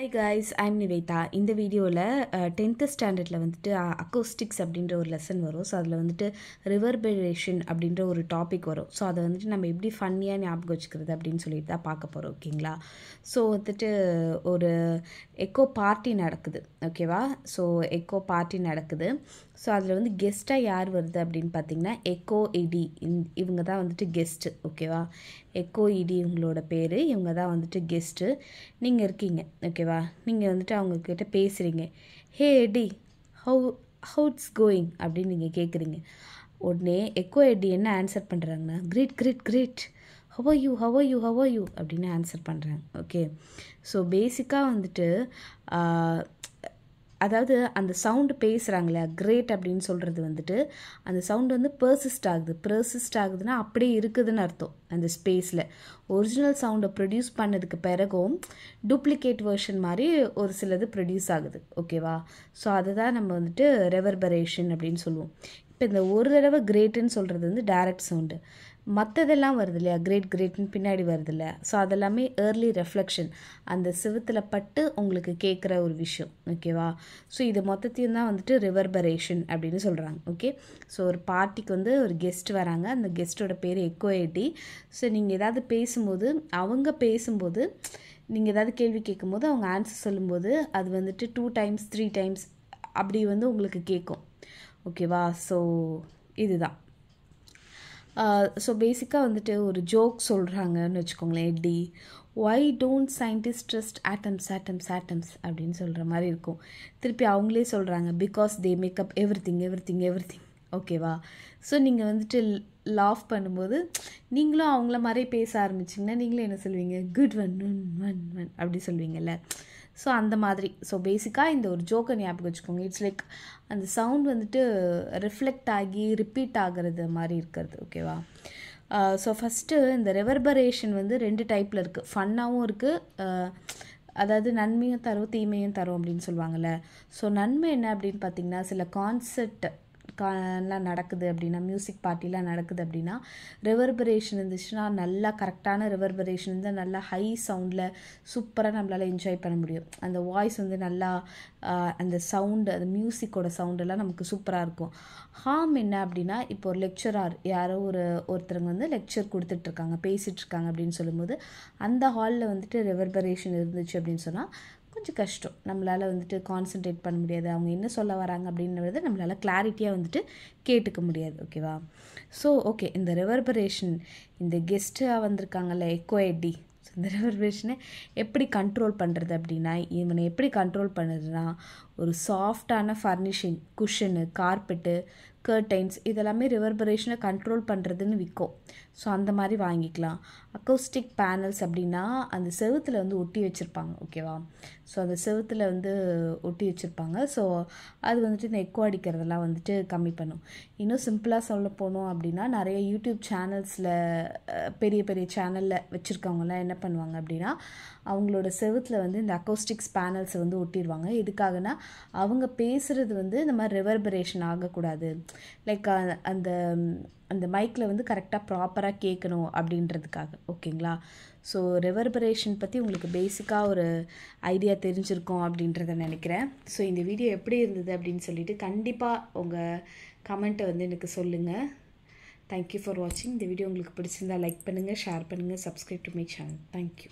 hi guys I'm Nivetha இந்த வீடியோவில் tenth ஸ்டாண்டர்டில் வந்துட்டு அக்கோஸ்டிக்ஸ் அப்படின்ற ஒரு லெசன் வரும் ஸோ அதில் வந்துட்டு ரிவர்பரேஷன் அப்படின்ற ஒரு டாபிக் வரும் ஸோ அதை வந்துட்டு நம்ம எப்படி ஃபன்னியாக ஞாபகம் வச்சுக்கிறது அப்படின்னு சொல்லிட்டு தான் பார்க்க போகிறோம் ஓகேங்களா ஸோ வந்துட்டு ஒரு எக்கோ பார்ட்டி நடக்குது ஓகேவா ஸோ எக்கோ பார்ட்டி நடக்குது ஸோ அதில் வந்து கெஸ்ட்டாக யார் வருது அப்படின்னு பார்த்தீங்கன்னா எக்கோ இடி இந் இவங்க தான் வந்துட்டு கெஸ்ட்டு ஓகேவா எக்கோ இடி இவங்களோட பேர் இவங்க தான் வந்துட்டு கெஸ்ட்டு நீங்கள் இருக்கீங்க ஓகேவா ஓகேவா நீங்கள் வந்துட்டு அவங்கக்கிட்ட பேசுகிறீங்க hey Eddie how how it's going அப்படின்னு நீங்கள் கேட்குறீங்க உடனே எக்கோ எடி என்ன ஆன்சர் பண்ணுறாங்கன்னா great great great how are you how are you how are you அப்படின்னு ஆன்சர் பண்ணுறாங்க ஓகே ஸோ பேசிக்காக வந்துட்டு அதாவது அந்த சவுண்டு பேசுகிறாங்களே கிரேட் அப்படின்னு சொல்கிறது வந்துட்டு அந்த சவுண்டு வந்து பர்சிஸ்ட் ஆகுது பர்சிஸ்ட் ஆகுதுன்னா அப்படியே இருக்குதுன்னு அர்த்தம் அந்த ஸ்பேஸில் ஒரிஜினல் சவுண்டை ப்ரொடியூஸ் பண்ணதுக்கு பிறகும் டூப்ளிகேட் வேர்ஷன் மாதிரி ஒரு சிலது ப்ரொடியூஸ் ஆகுது ஓகேவா ஸோ அதை தான் நம்ம வந்துட்டு ரெவர்பரேஷன் அப்படின்னு சொல்லுவோம் இப்போ இந்த ஒரு தடவை கிரேட்டுன்னு சொல்கிறது வந்து டைரக்ட் சவுண்டு மற்றதெல்லாம் வருது இல்லையா கிரேட் கிரேட்னு பின்னாடி வருது இல்லையா ஸோ அதெல்லாமே ஏர்லி ரெஃப்ளெக்ஷன் அந்த சிவத்தில் பட்டு உங்களுக்கு கேட்குற ஒரு விஷயம் ஓகேவா ஸோ இது மொத்தத்தையும் தான் வந்துட்டு ரிவர்பரேஷன் அப்படின்னு சொல்கிறாங்க ஓகே ஸோ ஒரு பார்ட்டிக்கு வந்து ஒரு கெஸ்ட் வராங்க அந்த கெஸ்ட்டோட பேர் எக்கோயட்டி ஸோ நீங்கள் ஏதாவது பேசும்போது அவங்க பேசும்போது நீங்கள் ஏதாவது கேள்வி கேட்கும்போது அவங்க ஆன்சர் சொல்லும்போது அது வந்துட்டு டூ டைம்ஸ் த்ரீ டைம்ஸ் அப்படி வந்து உங்களுக்கு கேட்கும் ஓகேவா ஸோ இதுதான் ஸோ பேசிக்காக வந்துட்டு ஒரு ஜோக் சொல்கிறாங்கன்னு வச்சுக்கோங்களேன் எப்படி why don't scientist trust atoms atoms atoms அப்படின்னு சொல்கிற மாதிரி இருக்கும் திருப்பி அவங்களே சொல்கிறாங்க because they make up everything everything everything ஓகேவா ஸோ நீங்கள் வந்துட்டு லாஃப் பண்ணும்போது நீங்களும் அவங்கள மாதிரி பேச ஆரம்பிச்சிங்கன்னா நீங்களும் என்ன சொல்லுவீங்க good one one one one அப்படி சொல்வீங்கல்ல ஸோ அந்த மாதிரி ஸோ பேசிக்காக இந்த ஒரு ஜோக்கை ஞாபகம் வச்சுக்கோங்க இட்ஸ் லைக் அந்த சவுண்ட் வந்துட்டு ரிஃப்ளெக்ட் ஆகி ரிப்பீட் ஆகிறது மாதிரி இருக்கிறது ஓகேவா ஸோ ஃபஸ்ட்டு இந்த ரெவர்பரேஷன் வந்து ரெண்டு டைப்பில் இருக்குது ஃபன்னாகவும் இருக்குது uh, அதாவது நன்மையும் தரும் தீமையும் தரும் அப்படின்னு சொல்லுவாங்கள்ல ஸோ நன்மை என்ன அப்படின்னு பார்த்தீங்கன்னா சில கான்செப்ட் காலாம் நடக்குது அப்படின்னா மியூசிக் பார்ட்டிலாம் நடக்குது அப்படின்னா ரிவர்பரேஷன் இருந்துச்சுன்னா நல்லா கரெக்டான ரிவர்பரேஷன் இருந்தால் நல்லா ஹை சவுண்டில் சூப்பராக நம்மளால் என்ஜாய் பண்ண முடியும் அந்த வாய்ஸ் வந்து நல்லா அந்த சவுண்டு அந்த மியூசிக்கோட சவுண்டெல்லாம் நமக்கு சூப்பராக இருக்கும் ஹார்ம் என்ன அப்படின்னா இப்போ ஒரு லெக்சரார் யாரோ ஒரு ஒருத்தருங்க வந்து லெக்சர் கொடுத்துட்ருக்காங்க பேசிகிட்ருக்காங்க அப்படின்னு சொல்லும்போது அந்த ஹாலில் வந்துட்டு ரிவர்பரேஷன் இருந்துச்சு அப்படின்னு சொன்னால் கொஞ்சம் கஷ்டம் நம்மளால் வந்துட்டு கான்சென்ட்ரேட் பண்ண முடியாது அவங்க என்ன சொல்ல வராங்க அப்படின்றது நம்மளால் கிளாரிட்டியாக வந்துட்டு கேட்டுக்க முடியாது ஓகேவா ஸோ ஓகே இந்த ரிவர்பரேஷன் இந்த கெஸ்ட்டாக வந்திருக்காங்கல்ல எக்கோஎடி ஸோ இந்த ரிவர்பரேஷனை எப்படி கண்ட்ரோல் பண்ணுறது அப்படின்னா இவனை எப்படி கண்ட்ரோல் பண்ணுறதுனா ஒரு சாஃப்டான ஃபர்னிஷிங் குஷனு கார்பெட்டு கர்டைன்ஸ் இதெல்லாமே ரிவர்பரேஷனை கண்ட்ரோல் பண்ணுறதுன்னு விற்கும் ஸோ அந்த மாதிரி வாங்கிக்கலாம் அக்கோஸ்டிக் பேனல்ஸ் அப்படின்னா அந்த செவுத்தில் வந்து ஒட்டி வச்சுருப்பாங்க ஓகேவா ஸோ அந்த செவுத்தில் வந்து ஒட்டி வச்சுருப்பாங்க ஸோ அது வந்துட்டு இந்த எக்கோ அடிக்கிறதெல்லாம் வந்துட்டு கம்மி பண்ணும் இன்னும் சிம்பிளாக சொல்ல போனோம் அப்படின்னா நிறைய யூடியூப் சேனல்ஸில் பெரிய பெரிய சேனலில் வச்சுருக்கவங்கலாம் என்ன பண்ணுவாங்க அப்படின்னா அவங்களோட செவுத்தில் வந்து இந்த அக்கௌஸ்டிக்ஸ் பேனல்ஸை வந்து ஒட்டிடுவாங்க எதுக்காகனா அவங்க பேசுகிறது வந்து இந்த மாதிரி ரிவர்பரேஷன் ஆகக்கூடாது லைக் அந்த அந்த மைக்கில் வந்து கரெக்டாக ப்ராப்பராக கேட்கணும் அப்படின்றதுக்காக ஓகேங்களா ஸோ ரெவர்பரேஷன் பற்றி உங்களுக்கு பேசிக்காக ஒரு ஐடியா தெரிஞ்சிருக்கோம் அப்படின்றத நினைக்கிறேன் ஸோ இந்த வீடியோ எப்படி இருந்தது அப்படின்னு சொல்லிட்டு கண்டிப்பாக உங்கள் கமெண்ட்டை வந்து எனக்கு சொல்லுங்கள் தேங்க்யூ ஃபார் வாட்சிங் இந்த வீடியோ உங்களுக்கு பிடிச்சிருந்தா லைக் பண்ணுங்கள் ஷேர் பண்ணுங்கள் subscribe to my channel thank you